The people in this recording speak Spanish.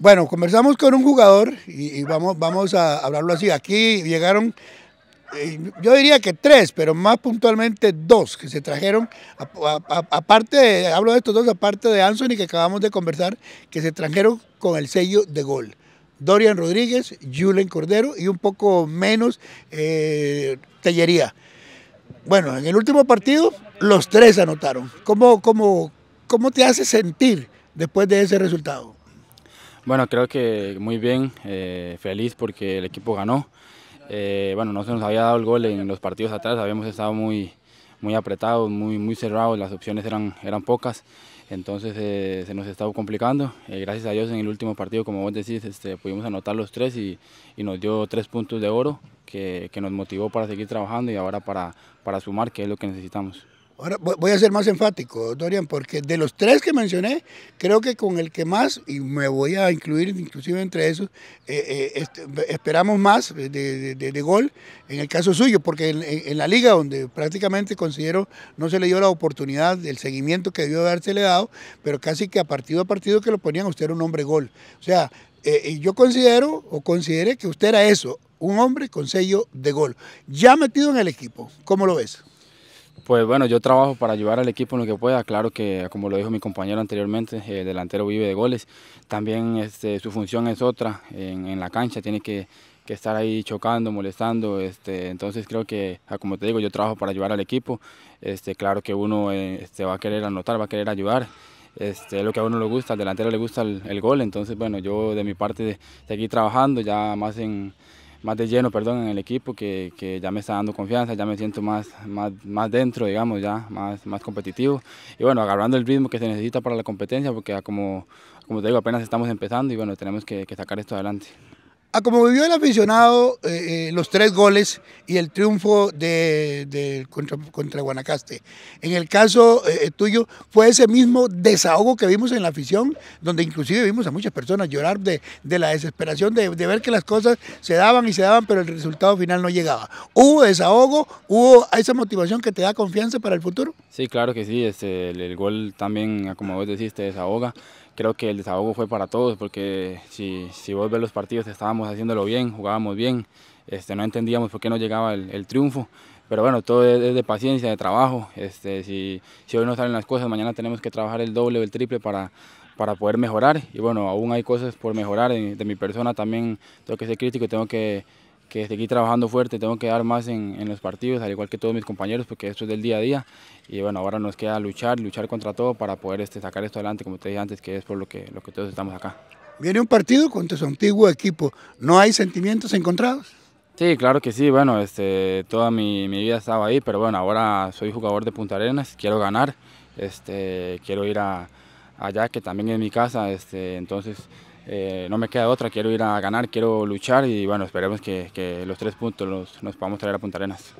Bueno, conversamos con un jugador y, vamos, vamos a hablarlo así. Aquí llegaron eh, yo diría que tres, pero más puntualmente dos que se trajeron, aparte, hablo de estos dos, aparte de y que acabamos de conversar, que se trajeron con el sello de gol. Dorian Rodríguez, Julen Cordero y un poco menos eh, Tellería. Bueno, en el último partido los tres anotaron. ¿Cómo, cómo, cómo te hace sentir después de ese resultado? Bueno, creo que muy bien, eh, feliz porque el equipo ganó. Eh, bueno, no se nos había dado el gol en los partidos atrás, habíamos estado muy, muy apretados, muy, muy cerrados, las opciones eran, eran pocas, entonces eh, se nos estaba complicando. gracias a Dios en el último partido, como vos decís, este, pudimos anotar los tres y, nos dio tres puntos de oro que, nos motivó para seguir trabajando y ahora para, para sumar, que es lo que necesitamos. Ahora voy a ser más enfático, Dorian, porque de los tres que mencioné, creo que con el que más, y me voy a incluir inclusive entre esos, eh, eh, este, esperamos más de, gol en el caso suyo, porque en, la liga donde prácticamente considero no se le dio la oportunidad del seguimiento que debió le dado, pero casi que a partido a partido que lo ponían usted era un hombre gol. O sea, eh, yo considero o considere que usted era eso, un hombre con sello de gol, ya metido en el equipo. ¿Cómo lo ves? Pues bueno, yo trabajo para ayudar al equipo en lo que pueda. Claro que, como lo dijo mi compañero anteriormente, el eh, delantero vive de goles. También este, su función es otra en, la cancha. Tiene que, estar ahí chocando, molestando. Este, entonces creo que, ah, como te digo, yo trabajo para ayudar al equipo. Este, claro que uno eh, este, va a querer anotar, va a querer ayudar. Este, es lo que a uno le gusta, al delantero le gusta el, el gol. Entonces, bueno, yo de mi parte seguir trabajando ya más en más de lleno perdón, en el equipo, que, ya me está dando confianza, ya me siento más, más, más dentro, digamos, ya más, más competitivo. Y bueno, agarrando el ritmo que se necesita para la competencia, porque como, como te digo, apenas estamos empezando y bueno, tenemos que sacar esto adelante. A como vivió el aficionado eh, eh, los tres goles y el triunfo de, contra, Guanacaste. En el caso eh, tuyo fue ese mismo desahogo que vimos en la afición, donde inclusive vimos a muchas personas llorar de, la desesperación de, ver que las cosas se daban y se daban, pero el resultado final no llegaba. ¿Hubo desahogo? ¿Hubo esa motivación que te da confianza para el futuro? Sí, claro que sí. Este, el, gol también, como vos decís, desahoga creo que el desahogo fue para todos, porque si, si vos ves los partidos estábamos haciéndolo bien, jugábamos bien, este, no entendíamos por qué no llegaba el, triunfo, pero bueno, todo es, de paciencia, de trabajo, este, si, si hoy no salen las cosas, mañana tenemos que trabajar el doble o el triple para, para poder mejorar y bueno, aún hay cosas por mejorar de mi persona, también tengo que ser crítico, y tengo que que seguir trabajando fuerte, tengo que dar más en, los partidos, al igual que todos mis compañeros, porque esto es del día a día. Y bueno, ahora nos queda luchar, luchar contra todo para poder este, sacar esto adelante, como te dije antes, que es por lo que, lo que todos estamos acá. Viene un partido contra su antiguo equipo, ¿no hay sentimientos encontrados? Sí, claro que sí, bueno, este, toda mi, vida estaba ahí, pero bueno, ahora soy jugador de Punta Arenas, quiero ganar, este, quiero ir a, allá, que también es mi casa, este, entonces eh, no me queda otra, quiero ir a ganar, quiero luchar y bueno, esperemos que, los tres puntos los, nos podamos traer a Punta Arenas.